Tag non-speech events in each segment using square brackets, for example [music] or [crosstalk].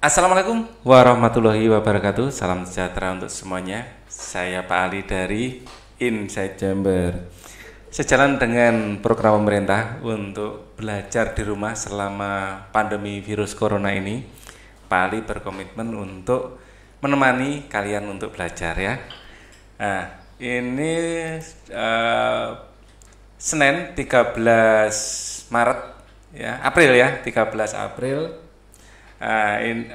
Assalamualaikum warahmatullahi wabarakatuh. Salam sejahtera untuk semuanya. Saya Pak Ali dari Inside Jember. Sejalan dengan program pemerintah untuk belajar di rumah selama pandemi virus corona ini, Pak Ali berkomitmen untuk menemani kalian untuk belajar ya. Nah, ini uh, Senin 13 Maret ya, April ya, 13 April uh, in,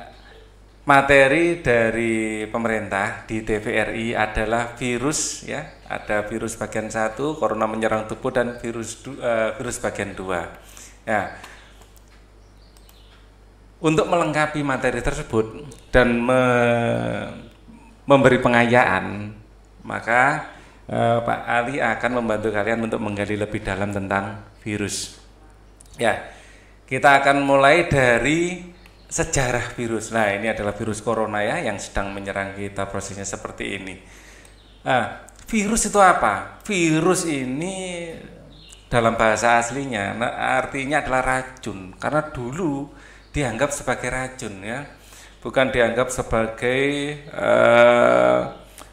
materi dari pemerintah di TVRI adalah virus ya ada virus bagian satu corona menyerang tubuh dan virus uh, virus bagian dua ya untuk melengkapi materi tersebut dan me memberi pengayaan maka eh, Pak Ali akan membantu kalian untuk menggali lebih dalam tentang virus. Ya, kita akan mulai dari sejarah virus. Nah, ini adalah virus corona ya yang sedang menyerang kita prosesnya seperti ini. Nah, virus itu apa? Virus ini dalam bahasa aslinya nah, artinya adalah racun karena dulu dianggap sebagai racun ya. Bukan dianggap sebagai uh,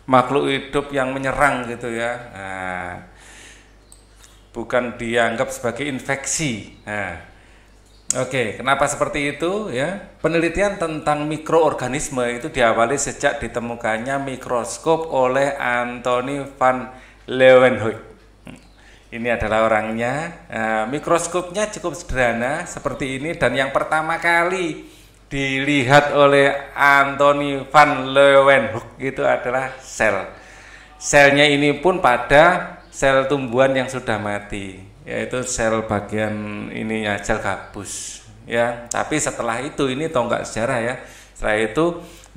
makhluk hidup yang menyerang gitu ya. Nah, bukan dianggap sebagai infeksi. Nah, Oke, kenapa seperti itu ya? Penelitian tentang mikroorganisme itu diawali sejak ditemukannya mikroskop oleh Anthony van Leeuwenhoek. Hmm. Ini adalah orangnya. Eh, mikroskopnya cukup sederhana seperti ini dan yang pertama kali dilihat oleh Anthony van Leeuwenhoek itu adalah sel. Selnya ini pun pada sel tumbuhan yang sudah mati yaitu sel bagian ininya sel gabus ya tapi setelah itu ini tonggak sejarah ya setelah itu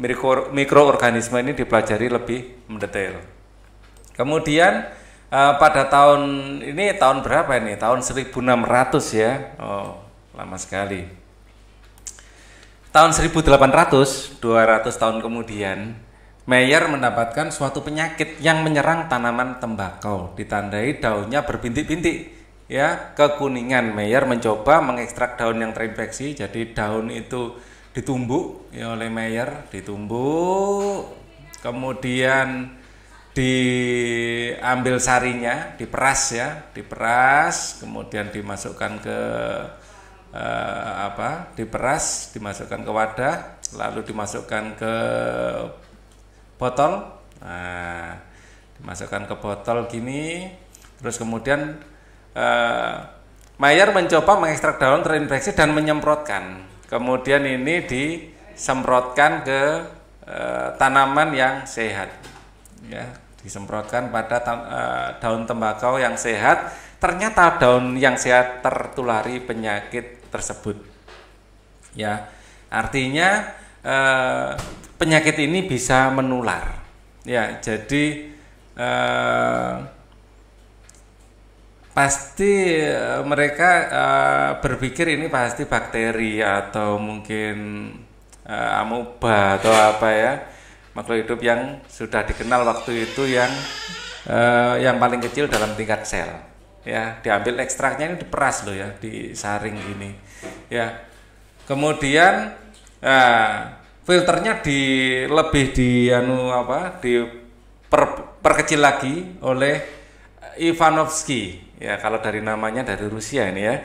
mikro, mikroorganisme ini dipelajari lebih mendetail kemudian eh, pada tahun ini tahun berapa ini tahun 1600 ya oh lama sekali tahun 1800 200 tahun kemudian Meyer mendapatkan suatu penyakit yang menyerang tanaman tembakau ditandai daunnya berbintik-bintik ya kekuningan Meyer mencoba mengekstrak daun yang terinfeksi jadi daun itu ditumbuk ya oleh Meyer ditumbuk kemudian diambil sarinya diperas ya diperas kemudian dimasukkan ke eh, apa diperas dimasukkan ke wadah lalu dimasukkan ke botol nah dimasukkan ke botol gini terus kemudian uh, Mayer mencoba mengekstrak daun terinfeksi dan menyemprotkan. Kemudian ini disemprotkan ke uh, tanaman yang sehat. Ya, disemprotkan pada eh, daun tembakau yang sehat. Ternyata daun yang sehat tertulari penyakit tersebut. Ya, artinya uh, penyakit ini bisa menular. Ya, jadi eh, pasti eh, mereka uh, berpikir ini pasti bakteri atau mungkin uh, eh, amuba atau apa ya makhluk hidup yang sudah dikenal waktu itu yang uh, yang paling kecil dalam tingkat sel ya diambil ekstraknya ini diperas loh ya disaring ini ya kemudian uh, filternya di lebih di anu apa di per, perkecil lagi oleh Ivanovsky ya kalau dari namanya dari Rusia ini ya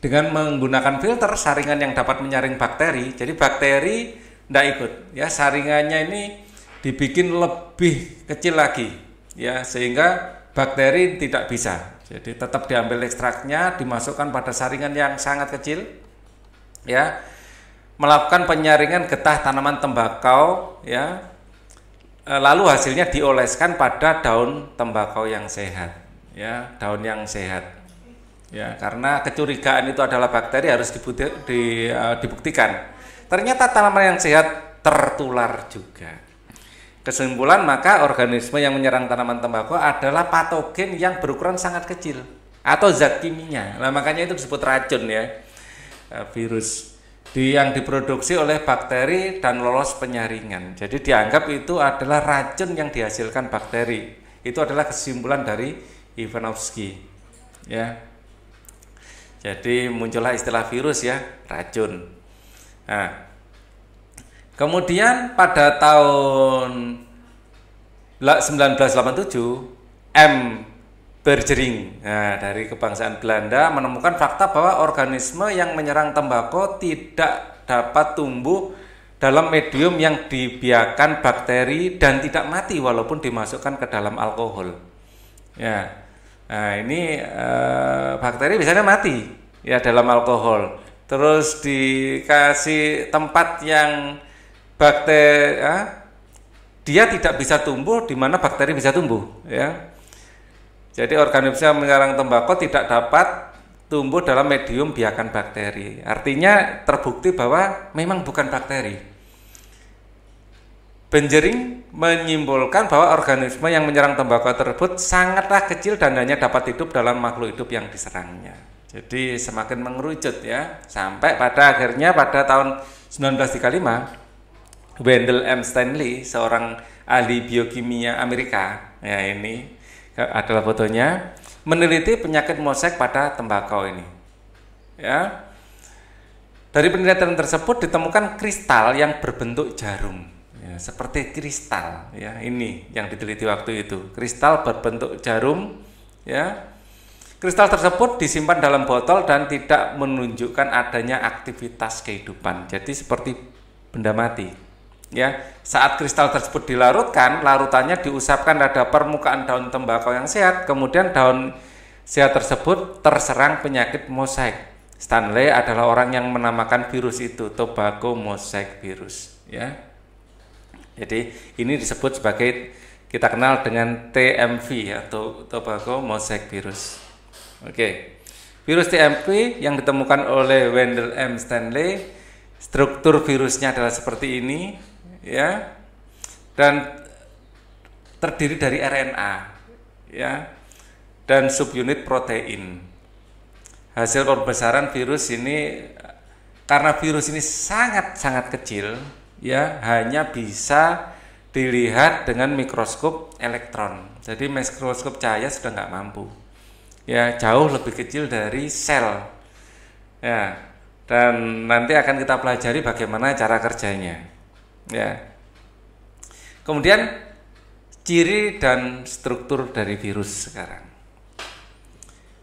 dengan menggunakan filter saringan yang dapat menyaring bakteri jadi bakteri tidak ikut ya saringannya ini dibikin lebih kecil lagi ya sehingga bakteri tidak bisa jadi tetap diambil ekstraknya dimasukkan pada saringan yang sangat kecil ya melakukan penyaringan getah tanaman tembakau ya e, lalu hasilnya dioleskan pada daun tembakau yang sehat ya daun yang sehat ya karena kecurigaan itu adalah bakteri harus di, uh, dibuktikan ternyata tanaman yang sehat tertular juga kesimpulan maka organisme yang menyerang tanaman tembakau adalah patogen yang berukuran sangat kecil atau zat kimia nah makanya itu disebut racun ya eh, virus di yang diproduksi oleh bakteri dan lolos penyaringan jadi dianggap itu adalah racun yang dihasilkan bakteri itu adalah kesimpulan dari Ivanovsky ya jadi muncullah istilah virus ya racun nah kemudian pada tahun 1987 M Berjering nah, dari kebangsaan Belanda menemukan fakta bahwa organisme yang menyerang tembakau tidak dapat tumbuh dalam medium yang dibiarkan bakteri dan tidak mati walaupun dimasukkan ke dalam alkohol. Ya. Nah ini eh, bakteri biasanya mati ya dalam alkohol. Terus dikasih tempat yang bakteri ya, dia tidak bisa tumbuh di mana bakteri bisa tumbuh ya. Jadi organisme menyerang tembakau tidak dapat tumbuh dalam medium biakan bakteri. Artinya terbukti bahwa memang bukan bakteri. Benjering menyimpulkan bahwa organisme yang menyerang tembakau tersebut sangatlah kecil dan hanya dapat hidup dalam makhluk hidup yang diserangnya. Jadi semakin mengerucut ya, sampai pada akhirnya pada tahun 1935 Wendell M. Stanley, seorang ahli biokimia Amerika, ya ini adalah fotonya, meneliti penyakit mosek pada tembakau ini. Ya. Dari penelitian tersebut ditemukan kristal yang berbentuk jarum. Ya, seperti kristal ya ini yang diteliti waktu itu. Kristal berbentuk jarum ya. Kristal tersebut disimpan dalam botol dan tidak menunjukkan adanya aktivitas kehidupan. Jadi seperti benda mati. Ya, saat kristal tersebut dilarutkan, larutannya diusapkan pada permukaan daun tembakau yang sehat, kemudian daun sehat tersebut terserang penyakit mosaik. Stanley adalah orang yang menamakan virus itu tobacco mosaic virus, ya. Jadi ini disebut sebagai kita kenal dengan TMV atau ya, Tobacco Mosaic Virus. Oke. Virus TMV yang ditemukan oleh Wendell M. Stanley, struktur virusnya adalah seperti ini, ya. Dan terdiri dari RNA, ya. Dan subunit protein. Hasil perbesaran virus ini karena virus ini sangat-sangat kecil, ya hanya bisa dilihat dengan mikroskop elektron. Jadi mikroskop cahaya sudah nggak mampu. Ya, jauh lebih kecil dari sel. Ya, dan nanti akan kita pelajari bagaimana cara kerjanya. Ya. Kemudian ciri dan struktur dari virus sekarang.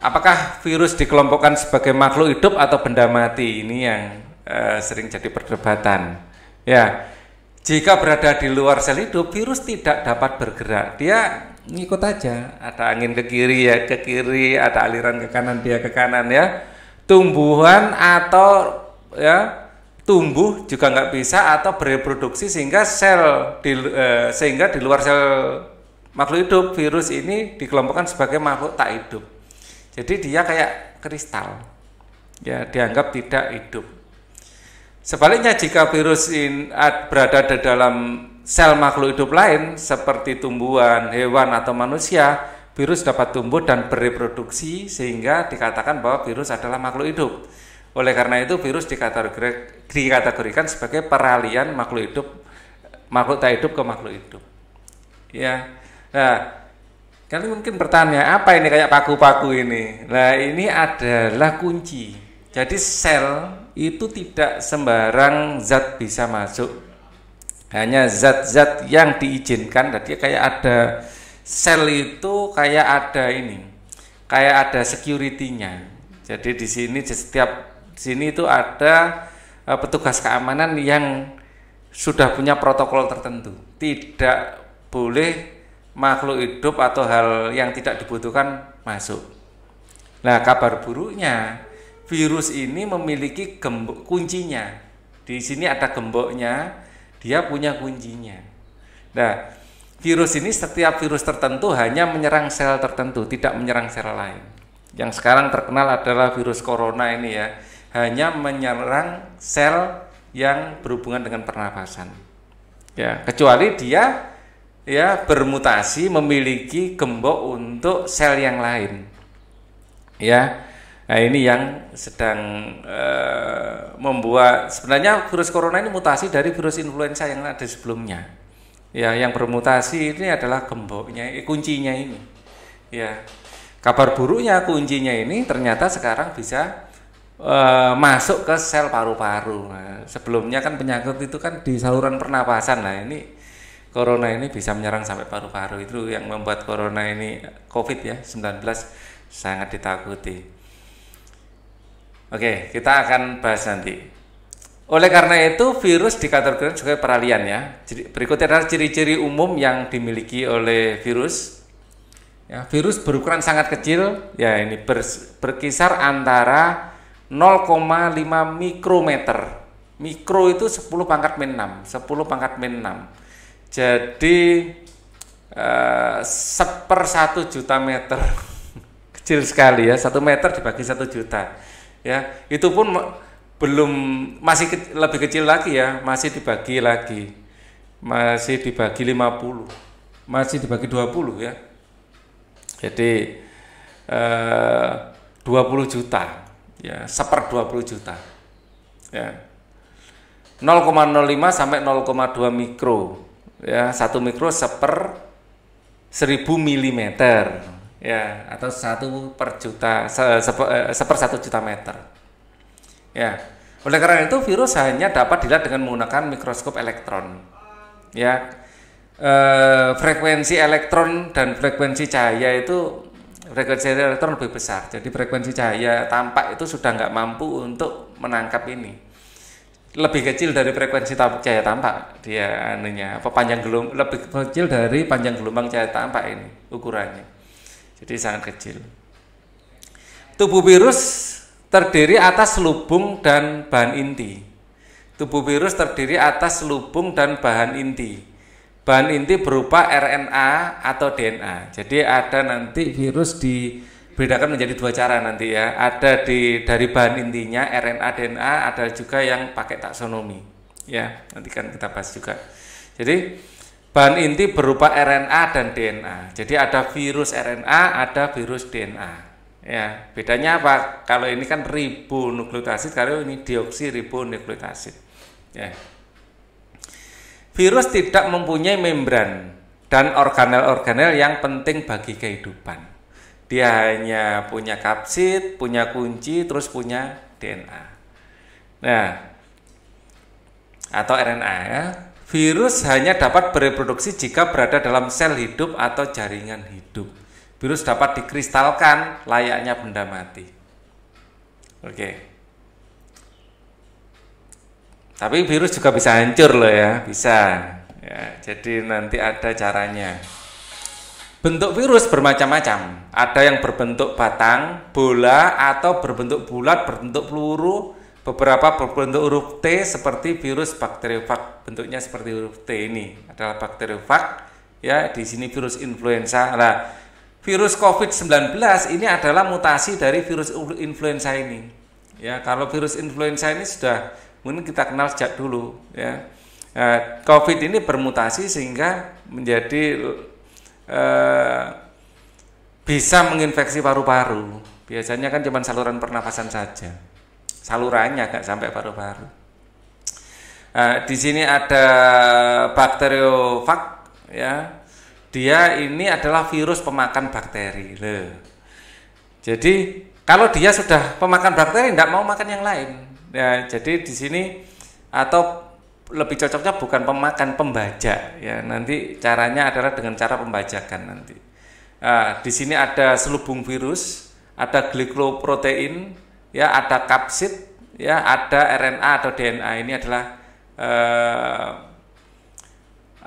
Apakah virus dikelompokkan sebagai makhluk hidup atau benda mati? Ini yang eh, sering jadi perdebatan Ya, jika berada di luar sel hidup, virus tidak dapat bergerak. Dia ngikut aja. Ada angin ke kiri ya ke kiri, ada aliran ke kanan dia ke kanan ya. Tumbuhan atau ya tumbuh juga nggak bisa atau bereproduksi sehingga sel di eh, sehingga di luar sel makhluk hidup virus ini dikelompokkan sebagai makhluk tak hidup. Jadi dia kayak kristal. Ya, dianggap tidak hidup. Sebaliknya jika virus in, berada di dalam sel makhluk hidup lain seperti tumbuhan, hewan atau manusia, virus dapat tumbuh dan bereproduksi sehingga dikatakan bahwa virus adalah makhluk hidup. Oleh karena itu virus dikategorikan, sebagai peralihan makhluk hidup makhluk tak hidup ke makhluk hidup. Ya. Nah, kalian mungkin bertanya, apa ini kayak paku-paku ini? Nah, ini adalah kunci. Jadi sel itu tidak sembarang zat bisa masuk hanya zat-zat yang diizinkan tadi nah, kayak ada sel itu kayak ada ini kayak ada securitynya. jadi di sini di setiap di sini itu ada uh, petugas keamanan yang sudah punya protokol tertentu tidak boleh makhluk hidup atau hal yang tidak dibutuhkan masuk. Nah, kabar buruknya virus ini memiliki gembok kuncinya. Di sini ada gemboknya, dia punya kuncinya. Nah, virus ini setiap virus tertentu hanya menyerang sel tertentu, tidak menyerang sel lain. Yang sekarang terkenal adalah virus corona ini ya, hanya menyerang sel yang berhubungan dengan pernapasan. Ya, kecuali dia ya bermutasi memiliki gembok untuk sel yang lain. Ya, Nah ini yang sedang uh, membuat sebenarnya virus corona ini mutasi dari virus influenza yang ada sebelumnya. Ya yang bermutasi ini adalah gemboknya, eh, kuncinya ini. Ya kabar buruknya kuncinya ini ternyata sekarang bisa eh, masuk ke sel paru-paru. Nah, sebelumnya kan penyakit itu kan di saluran pernapasan. Nah ini corona ini bisa menyerang sampai paru-paru itu yang membuat corona ini COVID ya 19 sangat ditakuti. Oke, kita akan bahas nanti. Oleh karena itu, virus dikategorikan sebagai peralihan ya. Jadi, berikutnya adalah ciri-ciri umum yang dimiliki oleh virus. Ya, virus berukuran sangat kecil, ya ini ber, berkisar antara 0,5 mikrometer. Mikro itu 10 pangkat min 6, 10 pangkat min 6. Jadi eh, seper satu juta meter [laughs] kecil sekali ya satu meter dibagi satu juta ya itu pun belum masih ke, lebih kecil lagi ya masih dibagi lagi masih dibagi 50 masih dibagi 20 ya jadi eh, 20 juta ya seper 20 juta ya 0,05 sampai 0,2 mikro ya satu mikro seper 1000 milimeter ya atau satu per juta seper, eh, seper satu juta meter ya oleh karena itu virus hanya dapat dilihat dengan menggunakan mikroskop elektron ya e, frekuensi elektron dan frekuensi cahaya itu frekuensi elektron lebih besar jadi frekuensi cahaya tampak itu sudah nggak mampu untuk menangkap ini lebih kecil dari frekuensi cahaya tampak dia anunya apa panjang gelombang lebih kecil dari panjang gelombang cahaya tampak ini ukurannya jadi sangat kecil. Tubuh virus terdiri atas lubung dan bahan inti. Tubuh virus terdiri atas lubung dan bahan inti. Bahan inti berupa RNA atau DNA. Jadi ada nanti virus dibedakan menjadi dua cara nanti ya. Ada di dari bahan intinya RNA DNA, ada juga yang pakai taksonomi. Ya, nanti kan kita bahas juga. Jadi Bahan inti berupa RNA dan DNA. Jadi ada virus RNA, ada virus DNA. Ya, bedanya apa? Kalau ini kan ribonukleotasid, kalau ini deoksiribonukleotasid. Ya. Virus tidak mempunyai membran dan organel-organel yang penting bagi kehidupan. Dia hanya punya kapsid, punya kunci, terus punya DNA. Nah, atau RNA ya. Virus hanya dapat bereproduksi jika berada dalam sel hidup atau jaringan hidup. Virus dapat dikristalkan layaknya benda mati. Oke. Tapi virus juga bisa hancur loh ya, bisa. Ya, jadi nanti ada caranya. Bentuk virus bermacam-macam. Ada yang berbentuk batang, bola atau berbentuk bulat, berbentuk peluru, Beberapa berbentuk huruf T seperti virus bakteriofag. Bentuknya seperti huruf T ini adalah bakteriofag. Ya, di sini virus influenza. Nah, virus COVID-19 ini adalah mutasi dari virus influenza ini. Ya, kalau virus influenza ini sudah mungkin kita kenal sejak dulu, ya. Nah, COVID ini bermutasi sehingga menjadi eh, bisa menginfeksi paru-paru. Biasanya kan cuma saluran pernafasan saja salurannya nggak sampai paru-paru. Uh, di sini ada bakteriofag ya. Dia ini adalah virus pemakan bakteri. Loh. Jadi kalau dia sudah pemakan bakteri tidak mau makan yang lain. Ya, jadi di sini atau lebih cocoknya bukan pemakan pembaca ya nanti caranya adalah dengan cara pembajakan nanti Uh, di sini ada selubung virus ada glikoprotein ya ada kapsid, ya ada RNA atau DNA ini adalah eh,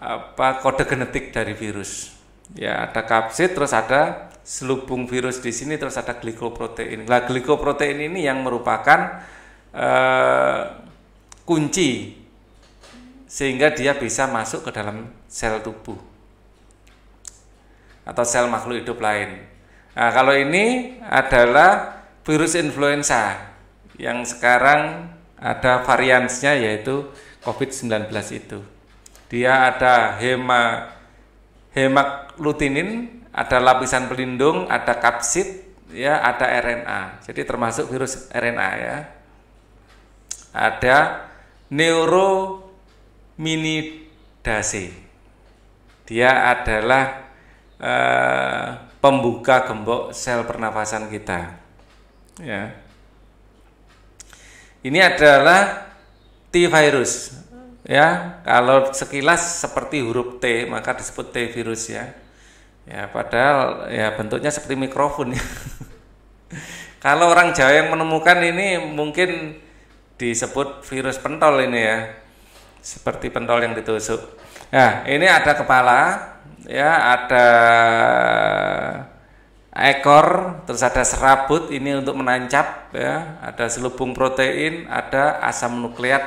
apa kode genetik dari virus. Ya, ada kapsid terus ada selubung virus di sini terus ada glikoprotein. Nah, glikoprotein ini yang merupakan eh, kunci sehingga dia bisa masuk ke dalam sel tubuh atau sel makhluk hidup lain. Nah, kalau ini adalah virus influenza yang sekarang ada variansnya yaitu COVID-19 itu. Dia ada hema hemaglutinin, ada lapisan pelindung, ada kapsid, ya, ada RNA. Jadi termasuk virus RNA ya. Ada neurominidase. Dia adalah eh, pembuka gembok sel pernafasan kita. Ya. Ini adalah T virus. Ya, kalau sekilas seperti huruf T, maka disebut T virus ya. Ya, padahal ya bentuknya seperti mikrofon ya. [laughs] kalau orang Jawa yang menemukan ini mungkin disebut virus pentol ini ya. Seperti pentol yang ditusuk. Nah, ini ada kepala, ya, ada ekor, terus ada serabut ini untuk menancap ya, ada selubung protein, ada asam nukleat.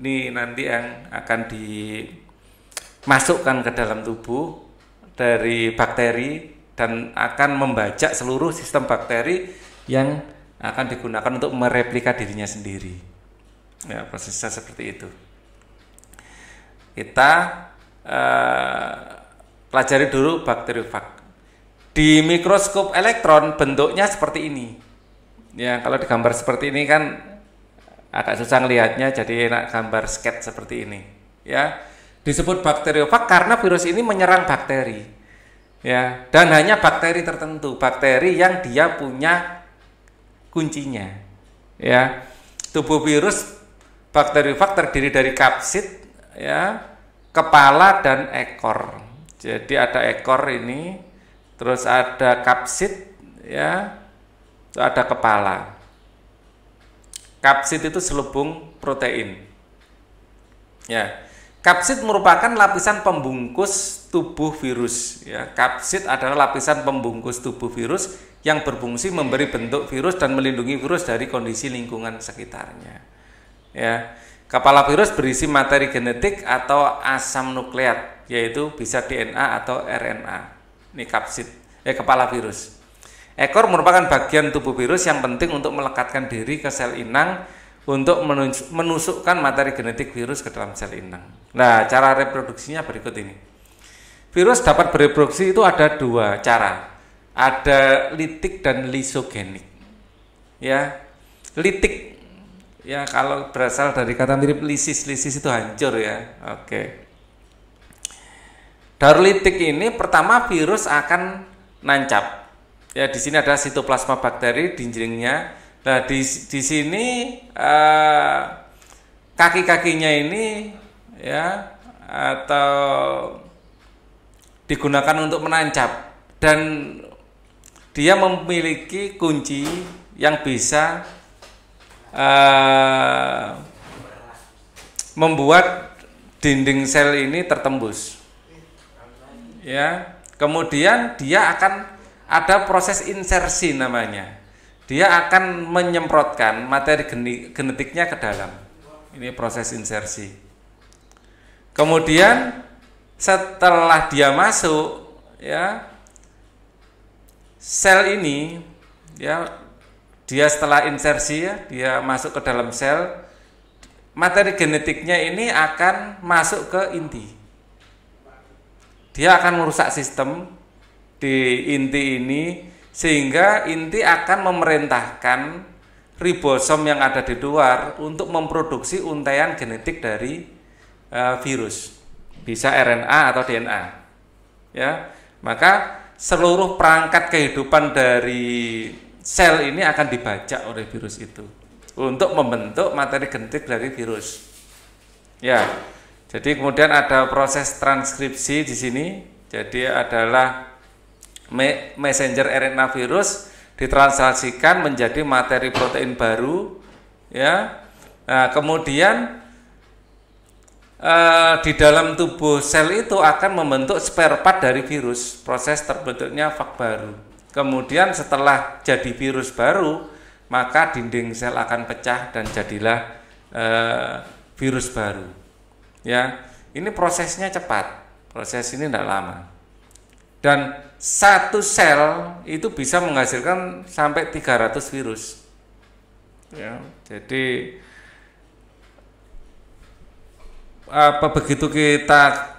Ini nanti yang akan dimasukkan ke dalam tubuh dari bakteri dan akan membajak seluruh sistem bakteri yang akan digunakan untuk mereplika dirinya sendiri. Ya, prosesnya seperti itu. Kita eh, pelajari dulu bakteriofag di mikroskop elektron bentuknya seperti ini. Ya, kalau digambar seperti ini kan agak susah ngelihatnya jadi enak gambar sket seperti ini. Ya. Disebut bakteriofag karena virus ini menyerang bakteri. Ya, dan hanya bakteri tertentu, bakteri yang dia punya kuncinya. Ya. Tubuh virus bakteriofag terdiri dari kapsid ya, kepala dan ekor. Jadi ada ekor ini terus ada kapsit ya ada kepala Kapsit itu selubung protein ya kapsit merupakan lapisan pembungkus tubuh virus ya kapsit adalah lapisan pembungkus tubuh virus yang berfungsi memberi bentuk virus dan melindungi virus dari kondisi lingkungan sekitarnya ya kepala virus berisi materi genetik atau asam nukleat yaitu bisa DNA atau RNA ini kapsid eh kepala virus. Ekor merupakan bagian tubuh virus yang penting untuk melekatkan diri ke sel inang untuk menusukkan materi genetik virus ke dalam sel inang. Nah, cara reproduksinya berikut ini. Virus dapat bereproduksi itu ada dua cara. Ada litik dan lisogenik. Ya. Litik ya kalau berasal dari kata mirip lisis, lisis itu hancur ya. Oke. Herulitik ini pertama virus akan nancap. Ya di sini ada sitoplasma bakteri dinjringnya. Nah di di sini eh, kaki-kakinya ini ya atau digunakan untuk menancap dan dia memiliki kunci yang bisa eh, membuat dinding sel ini tertembus ya kemudian dia akan ada proses insersi namanya dia akan menyemprotkan materi genetiknya ke dalam ini proses insersi kemudian setelah dia masuk ya sel ini ya dia setelah insersi ya dia masuk ke dalam sel materi genetiknya ini akan masuk ke inti dia akan merusak sistem di inti ini sehingga inti akan memerintahkan ribosom yang ada di luar untuk memproduksi untaian genetik dari e, virus. Bisa RNA atau DNA. Ya. Maka seluruh perangkat kehidupan dari sel ini akan dibajak oleh virus itu untuk membentuk materi genetik dari virus. Ya. Jadi kemudian ada proses transkripsi di sini. Jadi adalah messenger RNA virus ditranslasikan menjadi materi protein baru ya. Nah, kemudian eh, di dalam tubuh sel itu akan membentuk spare part dari virus, proses terbentuknya fak baru. Kemudian setelah jadi virus baru, maka dinding sel akan pecah dan jadilah eh, virus baru ya ini prosesnya cepat proses ini tidak lama dan satu sel itu bisa menghasilkan sampai 300 virus ya jadi apa begitu kita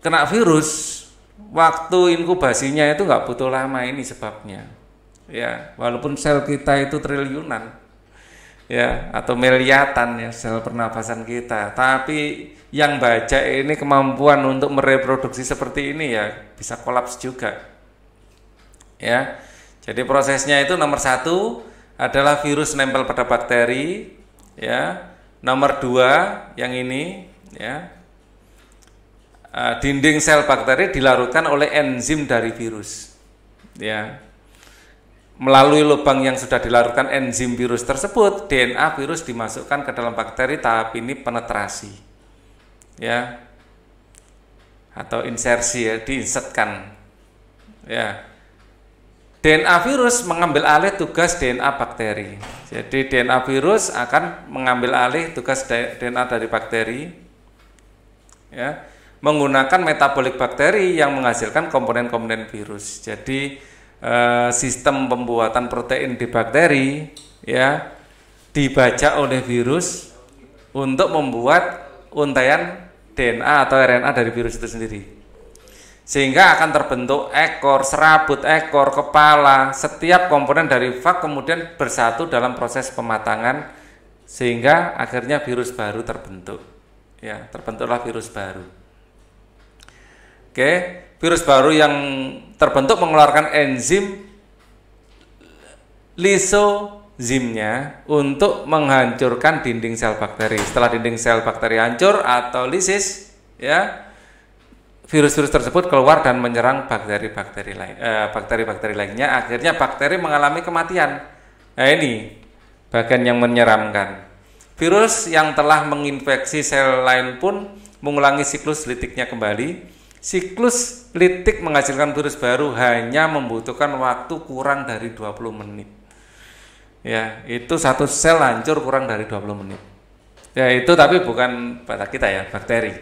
kena virus waktu inkubasinya itu nggak butuh lama ini sebabnya ya walaupun sel kita itu triliunan ya atau meliatan ya sel pernapasan kita. Tapi yang baca ini kemampuan untuk mereproduksi seperti ini ya bisa kolaps juga. Ya. Jadi prosesnya itu nomor satu adalah virus nempel pada bakteri, ya. Nomor dua yang ini, ya. Eh, dinding sel bakteri dilarutkan oleh enzim dari virus, ya melalui lubang yang sudah dilarutkan enzim virus tersebut, DNA virus dimasukkan ke dalam bakteri tahap ini penetrasi. Ya. Atau insersi ya, diinsetkan. Ya. DNA virus mengambil alih tugas DNA bakteri. Jadi DNA virus akan mengambil alih tugas DNA dari bakteri. Ya, menggunakan metabolik bakteri yang menghasilkan komponen-komponen virus. Jadi Eh, sistem pembuatan protein di bakteri ya dibaca oleh virus untuk membuat untaian DNA atau RNA dari virus itu sendiri. Sehingga akan terbentuk ekor, serabut, ekor, kepala, setiap komponen dari fak kemudian bersatu dalam proses pematangan sehingga akhirnya virus baru terbentuk. Ya, terbentuklah virus baru. Oke, okay? virus baru yang terbentuk mengeluarkan enzim lisozimnya untuk menghancurkan dinding sel bakteri. Setelah dinding sel bakteri hancur atau lisis, ya virus-virus tersebut keluar dan menyerang bakteri-bakteri lain, eh, bakteri-bakteri lainnya. Akhirnya bakteri mengalami kematian. Nah ini bagian yang menyeramkan. Virus yang telah menginfeksi sel lain pun mengulangi siklus litiknya kembali Siklus litik menghasilkan virus baru hanya membutuhkan waktu kurang dari 20 menit. Ya, itu satu sel hancur kurang dari 20 menit. Ya, itu tapi bukan pada kita ya, bakteri.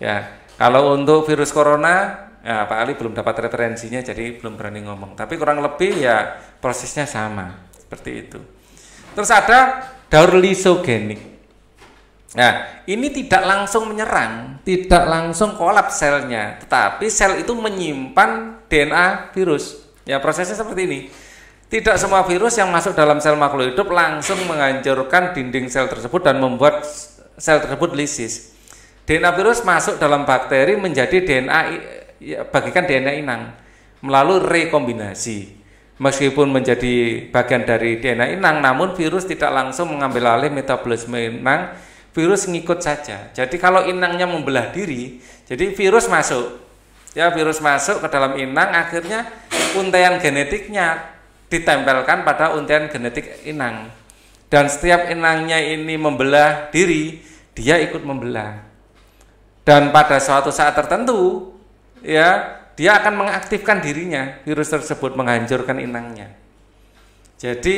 Ya, kalau untuk virus corona, ya Pak Ali belum dapat referensinya jadi belum berani ngomong. Tapi kurang lebih ya prosesnya sama, seperti itu. Terus ada daur lisogenik. Nah, ini tidak langsung menyerang, tidak langsung kolaps selnya, tetapi sel itu menyimpan DNA virus. Ya, prosesnya seperti ini. Tidak semua virus yang masuk dalam sel makhluk hidup langsung menghancurkan dinding sel tersebut dan membuat sel tersebut lisis. DNA virus masuk dalam bakteri menjadi DNA ya, bagikan DNA inang melalui rekombinasi. Meskipun menjadi bagian dari DNA inang, namun virus tidak langsung mengambil alih metabolisme inang virus ngikut saja. Jadi kalau inangnya membelah diri, jadi virus masuk. Ya, virus masuk ke dalam inang akhirnya untaian genetiknya ditempelkan pada untaian genetik inang. Dan setiap inangnya ini membelah diri, dia ikut membelah. Dan pada suatu saat tertentu, ya, dia akan mengaktifkan dirinya, virus tersebut menghancurkan inangnya. Jadi,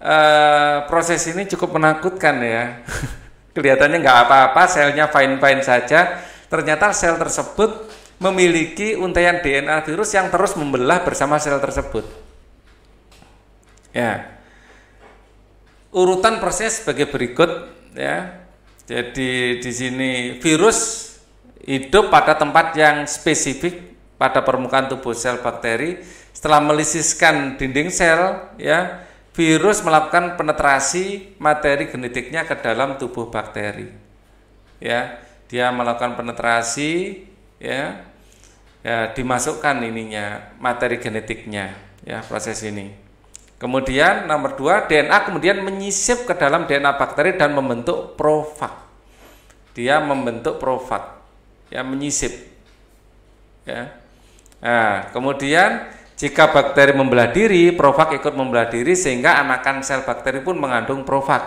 eh, proses ini cukup menakutkan ya. [laughs] kelihatannya nggak apa-apa, selnya fine-fine saja. Ternyata sel tersebut memiliki untaian DNA virus yang terus membelah bersama sel tersebut. Ya. Urutan proses sebagai berikut ya. Jadi di sini virus hidup pada tempat yang spesifik pada permukaan tubuh sel bakteri setelah melisiskan dinding sel ya virus melakukan penetrasi materi genetiknya ke dalam tubuh bakteri. Ya, dia melakukan penetrasi ya. Ya, dimasukkan ininya materi genetiknya ya proses ini. Kemudian nomor dua DNA kemudian menyisip ke dalam DNA bakteri dan membentuk profag. Dia membentuk profag. Ya menyisip. Ya. Nah, kemudian jika bakteri membelah diri, profag ikut membelah diri sehingga anakan sel bakteri pun mengandung profag.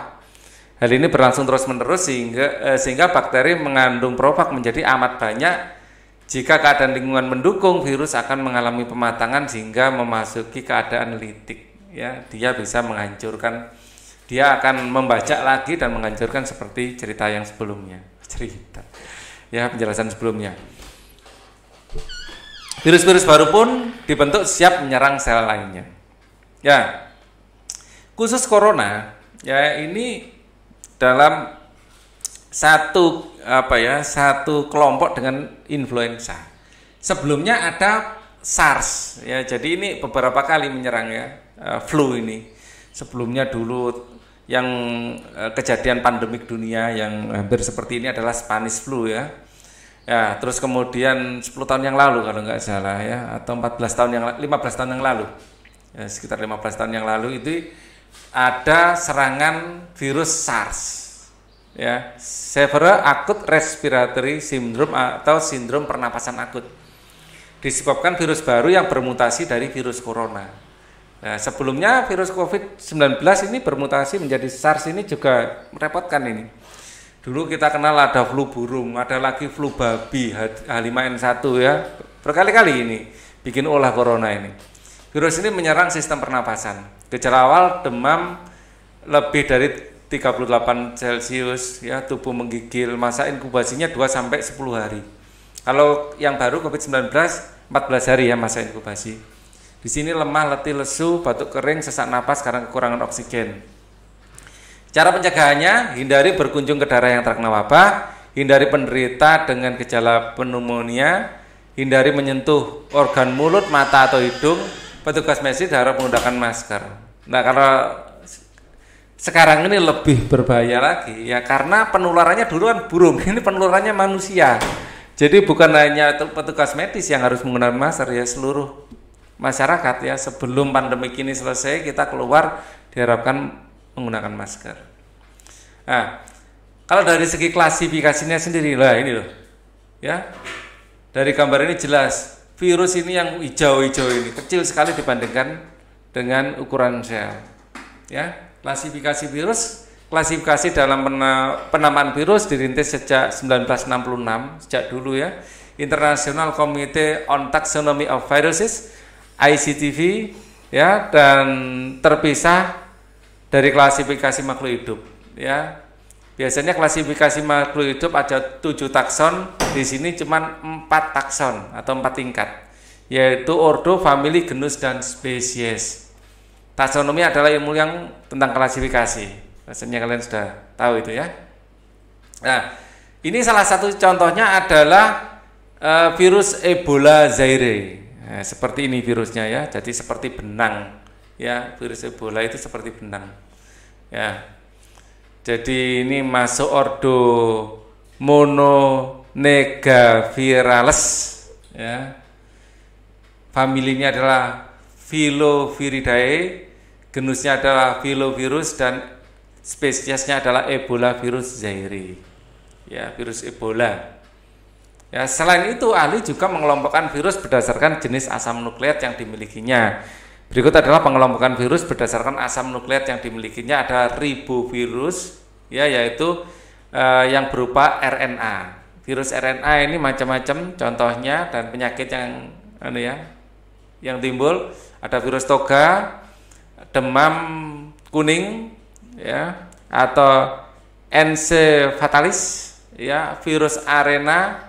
Hal ini berlangsung terus-menerus sehingga eh, sehingga bakteri mengandung profag menjadi amat banyak. Jika keadaan lingkungan mendukung, virus akan mengalami pematangan sehingga memasuki keadaan litik. Ya, dia bisa menghancurkan, dia akan membajak lagi dan menghancurkan seperti cerita yang sebelumnya. Cerita, ya penjelasan sebelumnya. Virus-virus baru pun dibentuk siap menyerang sel lainnya. Ya, khusus corona ya ini dalam satu apa ya satu kelompok dengan influenza. Sebelumnya ada SARS ya jadi ini beberapa kali menyerang ya eh, flu ini. Sebelumnya dulu yang eh, kejadian pandemik dunia yang hampir seperti ini adalah Spanish flu ya Ya, terus kemudian 10 tahun yang lalu kalau nggak salah ya atau 14 tahun yang 15 tahun yang lalu. Ya, sekitar 15 tahun yang lalu itu ada serangan virus SARS. Ya, Severe Acute Respiratory Syndrome atau sindrom pernapasan akut. Disebabkan virus baru yang bermutasi dari virus corona. Nah, sebelumnya virus COVID-19 ini bermutasi menjadi SARS ini juga merepotkan ini Dulu kita kenal ada flu burung, ada lagi flu babi H5N1 ya. Berkali-kali ini bikin olah corona ini. Virus ini menyerang sistem pernapasan. Gejala awal demam lebih dari 38 Celcius ya, tubuh menggigil, masa inkubasinya 2 sampai 10 hari. Kalau yang baru COVID-19 14 hari ya masa inkubasi. Di sini lemah, letih, lesu, batuk kering, sesak napas karena kekurangan oksigen. Cara pencegahannya, hindari berkunjung ke daerah yang terkena wabah, hindari penderita dengan gejala pneumonia, hindari menyentuh organ mulut, mata atau hidung. Petugas medis harus menggunakan masker. Nah, kalau sekarang ini lebih berbahaya lagi ya karena penularannya dulu kan burung, [laughs] ini penularannya manusia. Jadi bukan hanya petugas medis yang harus menggunakan masker ya seluruh masyarakat ya sebelum pandemi ini selesai kita keluar diharapkan menggunakan masker. Nah, kalau dari segi klasifikasinya sendiri lah ini loh. Ya. Dari gambar ini jelas virus ini yang hijau-hijau ini kecil sekali dibandingkan dengan ukuran sel. Ya, klasifikasi virus klasifikasi dalam penamaan virus dirintis sejak 1966 sejak dulu ya International Committee on Taxonomy of Viruses ICTV ya dan terpisah dari klasifikasi makhluk hidup ya biasanya klasifikasi makhluk hidup ada tujuh takson di sini cuman empat takson atau empat tingkat yaitu ordo family, genus dan spesies taksonomi adalah ilmu yang tentang klasifikasi rasanya kalian sudah tahu itu ya nah ini salah satu contohnya adalah uh, virus Ebola Zaire nah, seperti ini virusnya ya jadi seperti benang ya virus Ebola itu seperti benang ya jadi ini masuk ordo mononegavirales ya familinya adalah Filoviridae genusnya adalah filovirus dan spesiesnya adalah Ebola virus zaire. ya virus Ebola ya selain itu ahli juga mengelompokkan virus berdasarkan jenis asam nukleat yang dimilikinya Berikut adalah pengelompokan virus berdasarkan asam nukleat yang dimilikinya ada ribovirus ya yaitu eh, yang berupa RNA. Virus RNA ini macam-macam contohnya dan penyakit yang anu ya yang timbul ada virus toga, demam kuning ya atau encephalitis ya virus arena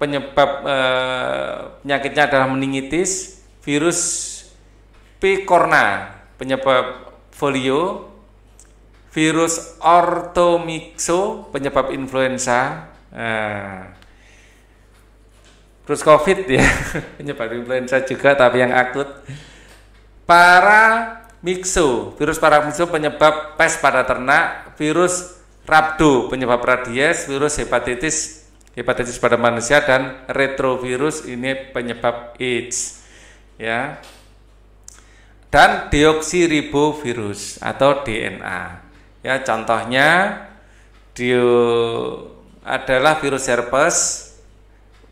penyebab eh, penyakitnya adalah meningitis virus P. corna penyebab folio, virus ortomixo penyebab influenza, nah, eh, terus COVID ya [laughs] penyebab influenza juga tapi yang akut, para mixo virus para mixo penyebab pes pada ternak, virus rabdo penyebab rabies, virus hepatitis hepatitis pada manusia dan retrovirus ini penyebab AIDS ya dan deoksiribovirus atau DNA. Ya, contohnya dio adalah virus herpes,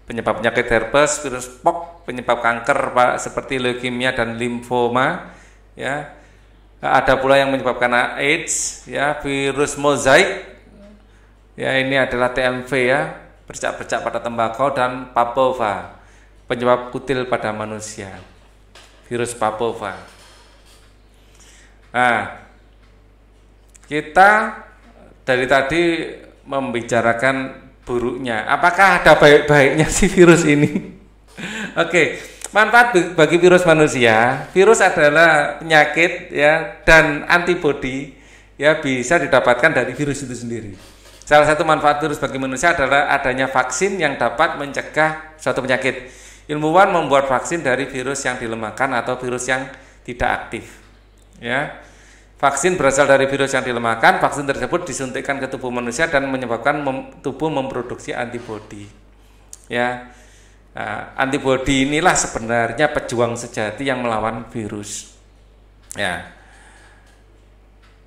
penyebab penyakit herpes, virus POK, penyebab kanker Pak seperti leukemia dan limfoma, ya. Ada pula yang menyebabkan AIDS, ya, virus mozaik. Ya, ini adalah TMV ya, bercak-bercak pada tembakau dan Papova, penyebab kutil pada manusia. Virus Papova. Nah, kita dari tadi membicarakan buruknya. Apakah ada baik-baiknya [laughs] si virus ini? Oke, manfaat bagi virus manusia. Virus adalah penyakit ya dan antibodi ya bisa didapatkan dari virus itu sendiri. Salah satu manfaat virus bagi manusia adalah adanya vaksin yang dapat mencegah suatu penyakit. Ilmuwan membuat vaksin dari virus yang dilemahkan atau virus yang tidak aktif ya vaksin berasal dari virus yang dilemahkan vaksin tersebut disuntikkan ke tubuh manusia dan menyebabkan mem tubuh memproduksi antibodi ya nah, antibodi inilah sebenarnya pejuang sejati yang melawan virus ya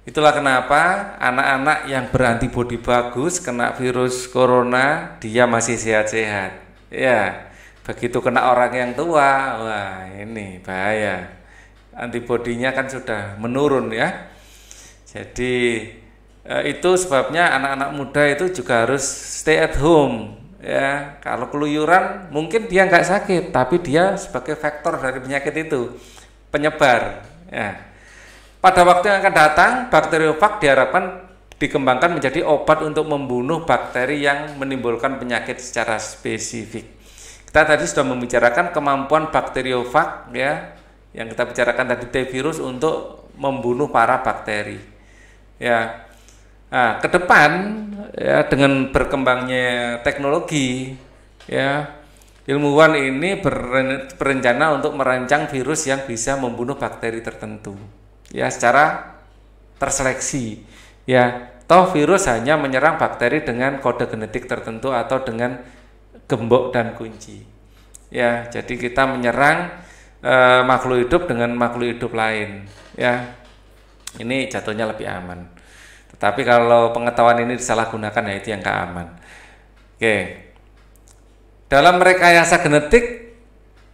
Itulah kenapa anak-anak yang berantibodi bagus kena virus corona dia masih sehat-sehat. Ya, begitu kena orang yang tua, wah ini bahaya antibodinya kan sudah menurun ya. Jadi eh, itu sebabnya anak-anak muda itu juga harus stay at home ya. Kalau keluyuran mungkin dia nggak sakit, tapi dia sebagai faktor dari penyakit itu penyebar. Ya. Pada waktu yang akan datang, bakteriofag diharapkan dikembangkan menjadi obat untuk membunuh bakteri yang menimbulkan penyakit secara spesifik. Kita tadi sudah membicarakan kemampuan bakteriofag ya yang kita bicarakan tadi T virus untuk membunuh para bakteri. Ya. Nah, ke depan ya dengan berkembangnya teknologi ya ilmuwan ini berencana untuk merancang virus yang bisa membunuh bakteri tertentu ya secara terseleksi ya toh virus hanya menyerang bakteri dengan kode genetik tertentu atau dengan gembok dan kunci ya jadi kita menyerang e, makhluk hidup dengan makhluk hidup lain ya ini jatuhnya lebih aman tetapi kalau pengetahuan ini disalahgunakan ya itu yang gak aman oke dalam rekayasa genetik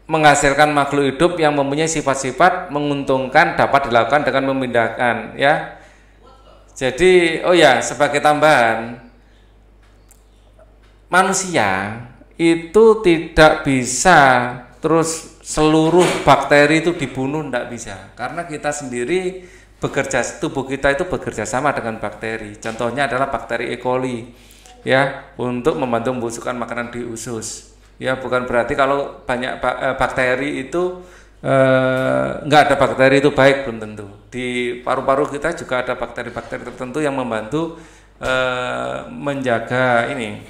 menghasilkan makhluk hidup yang mempunyai sifat-sifat menguntungkan dapat dilakukan dengan memindahkan ya jadi oh ya sebagai tambahan manusia itu tidak bisa terus seluruh bakteri itu dibunuh tidak bisa karena kita sendiri bekerja tubuh kita itu bekerja sama dengan bakteri contohnya adalah bakteri E. coli ya untuk membantu membusukkan makanan di usus ya bukan berarti kalau banyak eh, bakteri itu eh, nggak ada bakteri itu baik belum tentu di paru-paru kita juga ada bakteri-bakteri tertentu yang membantu eh, menjaga ini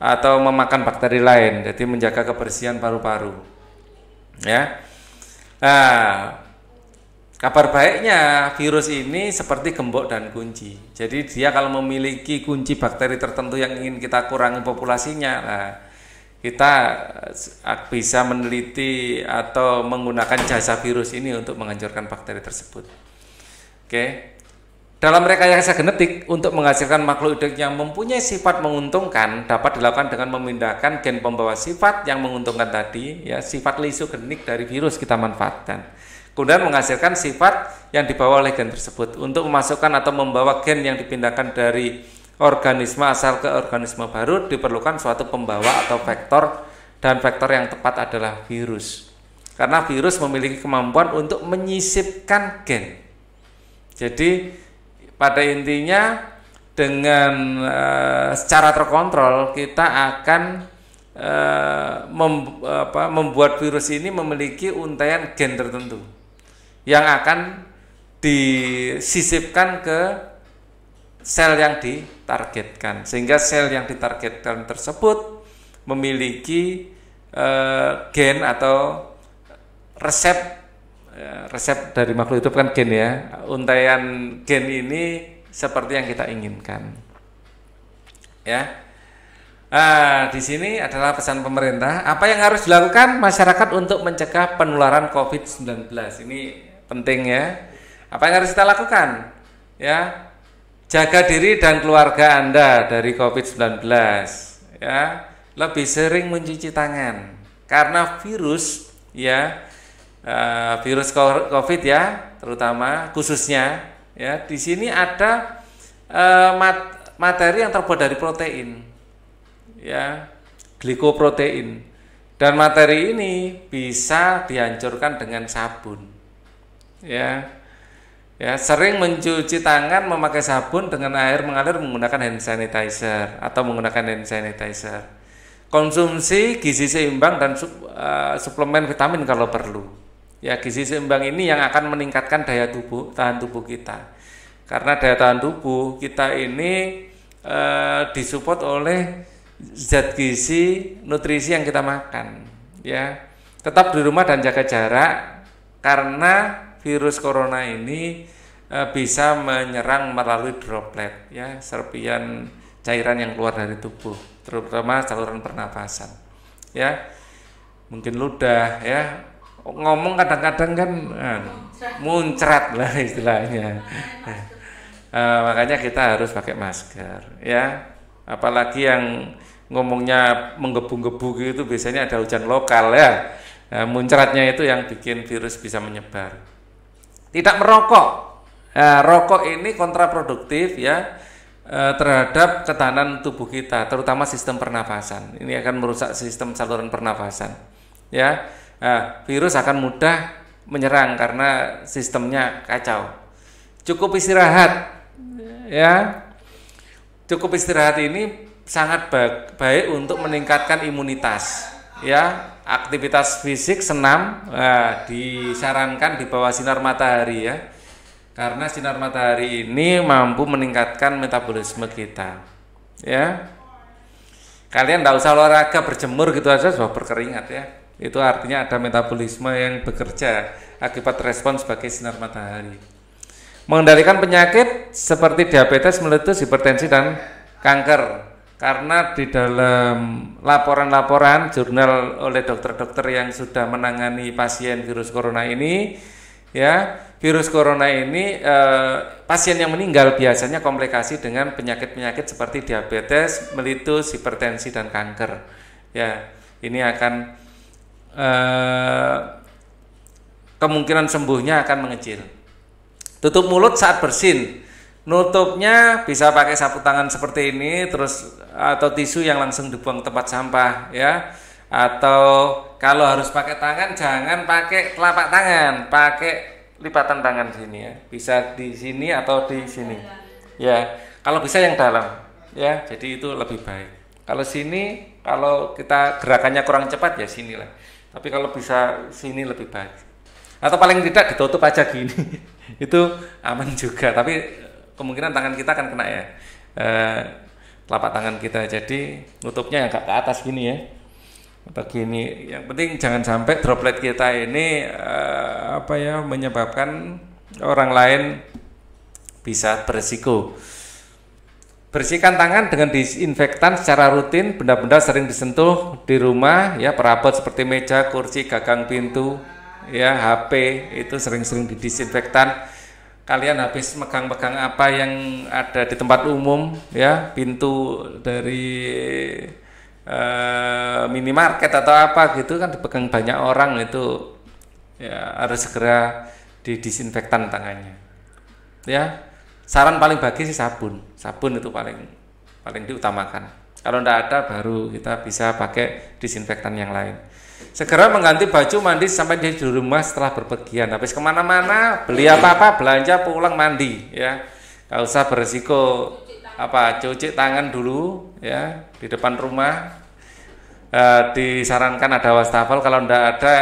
atau memakan bakteri lain jadi menjaga kebersihan paru-paru ya. Nah, kabar baiknya virus ini seperti gembok dan kunci. Jadi dia kalau memiliki kunci bakteri tertentu yang ingin kita kurangi populasinya, nah, kita eh, bisa meneliti atau menggunakan jasa virus ini untuk menghancurkan bakteri tersebut. Oke. Dalam rekayasa genetik untuk menghasilkan makhluk hidup yang mempunyai sifat menguntungkan dapat dilakukan dengan memindahkan gen pembawa sifat yang menguntungkan tadi, ya sifat lisogenik dari virus kita manfaatkan. Kemudian menghasilkan sifat yang dibawa oleh gen tersebut untuk memasukkan atau membawa gen yang dipindahkan dari organisme asal ke organisme baru diperlukan suatu pembawa atau vektor dan vektor yang tepat adalah virus. Karena virus memiliki kemampuan untuk menyisipkan gen. Jadi pada intinya dengan uh, secara terkontrol kita akan uh, mem, apa, membuat virus ini memiliki untaian gen tertentu yang akan disisipkan ke sel yang ditargetkan sehingga sel yang ditargetkan tersebut memiliki uh, gen atau resep Eh, resep dari makhluk hidup kan gen ya. Untaian gen ini seperti yang kita inginkan. Ya. Nah, di sini adalah pesan pemerintah, apa yang harus dilakukan masyarakat untuk mencegah penularan COVID-19. Ini penting ya. Apa yang harus kita lakukan? Ya. Jaga diri dan keluarga Anda dari COVID-19, ya. Lebih sering mencuci tangan karena virus ya Eh, virus COVID ya, terutama khususnya ya di sini ada uh, mat materi yang terbuat dari protein ya glikoprotein dan materi ini bisa dihancurkan dengan sabun ya ya sering mencuci tangan memakai sabun dengan air mengalir menggunakan hand sanitizer atau menggunakan hand sanitizer konsumsi gizi seimbang dan uh, suplemen vitamin kalau perlu Ya gizi seimbang ini yang akan meningkatkan daya tubuh tahan tubuh kita. Karena daya tahan tubuh kita ini e, disupport oleh zat gizi, nutrisi yang kita makan. Ya, tetap di rumah dan jaga jarak karena virus corona ini e, bisa menyerang melalui droplet, ya serpian cairan yang keluar dari tubuh, terutama saluran pernapasan. Ya, mungkin ludah, ya ngomong kadang-kadang kan eh, muncrat lah istilahnya eh, makanya kita harus pakai masker ya apalagi yang ngomongnya menggebu-gebu gitu biasanya ada hujan lokal ya eh, muncratnya itu yang bikin virus bisa menyebar tidak merokok rokok ini kontraproduktif ya eh, terhadap ketahanan tubuh kita, terutama sistem pernafasan Ini akan merusak sistem saluran pernafasan Ya, Nah, virus akan mudah menyerang karena sistemnya kacau. Cukup istirahat, ya. Cukup istirahat ini sangat baik untuk meningkatkan imunitas, ya. Aktivitas fisik senam nah, disarankan di bawah sinar matahari ya, karena sinar matahari ini mampu meningkatkan metabolisme kita, ya. Kalian tidak usah olahraga berjemur gitu aja sudah berkeringat ya itu artinya ada metabolisme yang bekerja akibat respon sebagai sinar matahari. Mengendalikan penyakit seperti diabetes, meletus, hipertensi dan kanker. Karena di dalam laporan-laporan jurnal oleh dokter-dokter yang sudah menangani pasien virus corona ini, ya virus corona ini eh, pasien yang meninggal biasanya komplikasi dengan penyakit-penyakit seperti diabetes, melitus, hipertensi dan kanker. Ya, ini akan Eh, kemungkinan sembuhnya akan mengecil. Tutup mulut saat bersin. Nutupnya bisa pakai sapu tangan seperti ini terus atau tisu yang langsung dibuang tempat sampah ya. Atau kalau harus pakai tangan jangan pakai telapak tangan, pakai lipatan tangan sini ya. Bisa di sini atau di sini. Ya, kalau bisa yang dalam ya. Jadi itu lebih baik. Kalau sini kalau kita gerakannya kurang cepat ya sinilah tapi kalau bisa sini lebih baik atau paling tidak ditutup aja gini [laughs] itu aman juga tapi eh, kemungkinan tangan kita akan kena ya e, telapak tangan kita jadi nutupnya yang ke atas gini ya atau gini yang penting jangan sampai droplet kita ini e, apa ya menyebabkan orang lain bisa beresiko Bersihkan tangan dengan disinfektan secara rutin, benda-benda sering disentuh di rumah, ya perabot seperti meja, kursi, gagang pintu, ya HP itu sering-sering didisinfektan. Kalian habis megang-megang apa yang ada di tempat umum, ya pintu dari eh, minimarket atau apa gitu kan dipegang banyak orang itu ya harus segera didisinfektan tangannya, ya saran paling bagus sih sabun sabun itu paling paling diutamakan kalau tidak ada baru kita bisa pakai disinfektan yang lain segera mengganti baju mandi sampai di rumah setelah berpergian habis kemana-mana beli apa-apa belanja pulang mandi ya nggak usah beresiko apa cuci tangan dulu ya di depan rumah e, disarankan ada wastafel kalau ndak ada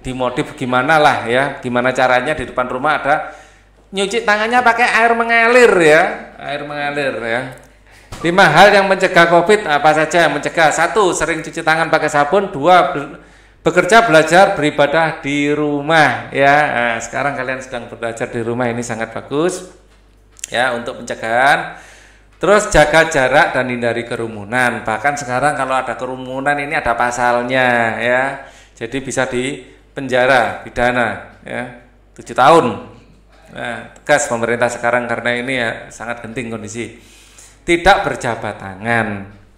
dimodif gimana lah ya gimana caranya di depan rumah ada nyuci tangannya pakai air mengalir ya, air mengalir ya. Lima hal yang mencegah COVID apa saja yang mencegah? Satu, sering cuci tangan pakai sabun. Dua, bekerja belajar beribadah di rumah ya. Nah, sekarang kalian sedang belajar di rumah ini sangat bagus ya untuk pencegahan. Terus jaga jarak dan hindari kerumunan. Bahkan sekarang kalau ada kerumunan ini ada pasalnya ya. Jadi bisa di penjara pidana ya 7 tahun Nah, tegas pemerintah sekarang karena ini ya sangat penting kondisi. Tidak berjabat tangan.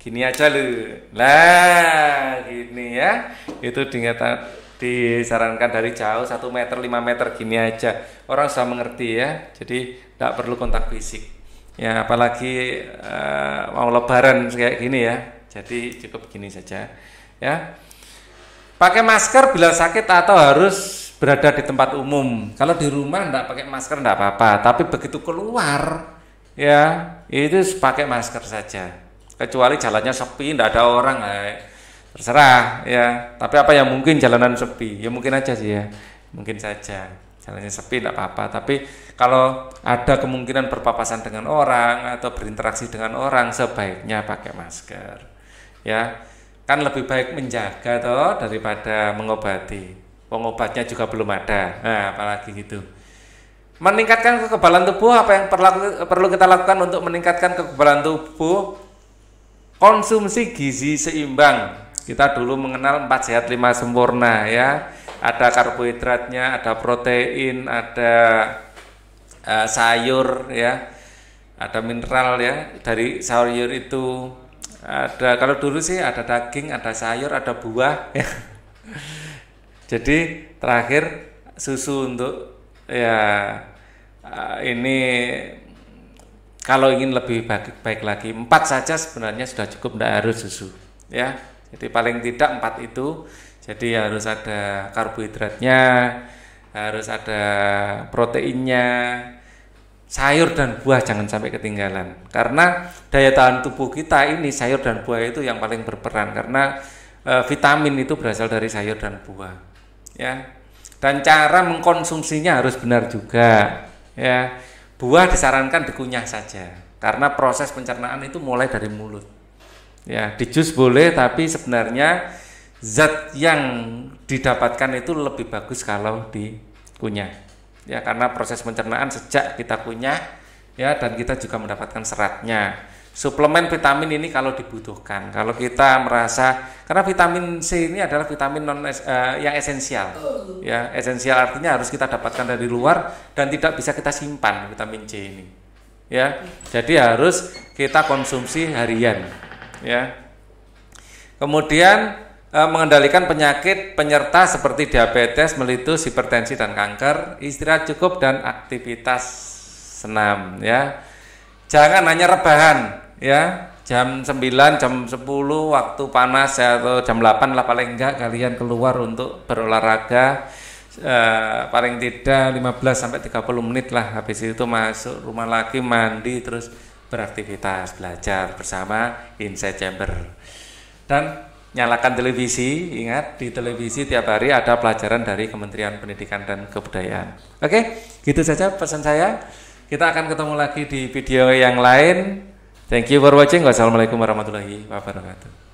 Gini aja lu. Lah, gini ya. Itu dinyata, disarankan dari jauh 1 meter 5 meter gini aja. Orang sudah mengerti ya. Jadi tidak perlu kontak fisik. Ya, apalagi uh, mau lebaran kayak gini ya. Jadi cukup gini saja. Ya. Pakai masker bila sakit atau harus berada di tempat umum. Kalau di rumah enggak pakai masker enggak apa-apa, tapi begitu keluar ya itu pakai masker saja. Kecuali jalannya sepi, enggak ada orang, eh, terserah ya. Tapi apa yang mungkin jalanan sepi? Ya mungkin aja sih ya. Mungkin saja. Jalannya sepi enggak apa-apa, tapi kalau ada kemungkinan berpapasan dengan orang atau berinteraksi dengan orang sebaiknya pakai masker. Ya. Kan lebih baik menjaga toh daripada mengobati Pengobatnya juga belum ada. Nah, apalagi gitu. Meningkatkan kekebalan tubuh apa yang perlu kita lakukan untuk meningkatkan kekebalan tubuh? Konsumsi gizi seimbang. Kita dulu mengenal empat sehat lima sempurna ya. Ada karbohidratnya, ada protein, ada uh, sayur ya. Ada mineral ya. Dari sayur itu ada kalau dulu sih ada daging, ada sayur, ada buah ya. Jadi terakhir susu untuk ya eh, ini kalau ingin lebih baik, baik lagi empat saja sebenarnya sudah cukup tidak harus susu ya jadi paling tidak empat itu jadi harus ada karbohidratnya harus ada proteinnya sayur dan buah jangan sampai ketinggalan karena daya tahan tubuh kita ini sayur dan buah itu yang paling berperan karena eh, vitamin itu berasal dari sayur dan buah ya dan cara mengkonsumsinya harus benar juga ya buah disarankan dikunyah saja karena proses pencernaan itu mulai dari mulut ya di jus boleh tapi sebenarnya zat yang didapatkan itu lebih bagus kalau dikunyah ya karena proses pencernaan sejak kita kunyah ya dan kita juga mendapatkan seratnya suplemen vitamin ini kalau dibutuhkan. Kalau kita merasa karena vitamin C ini adalah vitamin non es, uh, yang esensial. Ya, esensial artinya harus kita dapatkan dari luar dan tidak bisa kita simpan vitamin C ini. Ya. Jadi harus kita konsumsi harian. Ya. Kemudian uh, mengendalikan penyakit penyerta seperti diabetes, melitus, hipertensi dan kanker, istirahat cukup dan aktivitas senam ya. Jangan hanya rebahan, ya jam 9 jam 10 waktu panas ya, atau jam 8 lah paling enggak kalian keluar untuk berolahraga eh, paling tidak 15 sampai 30 menit lah habis itu masuk rumah lagi mandi terus beraktivitas belajar bersama Inside Chamber dan nyalakan televisi ingat di televisi tiap hari ada pelajaran dari Kementerian Pendidikan dan Kebudayaan oke gitu saja pesan saya kita akan ketemu lagi di video yang lain Thank you for watching. Wassalamualaikum warahmatullahi wabarakatuh.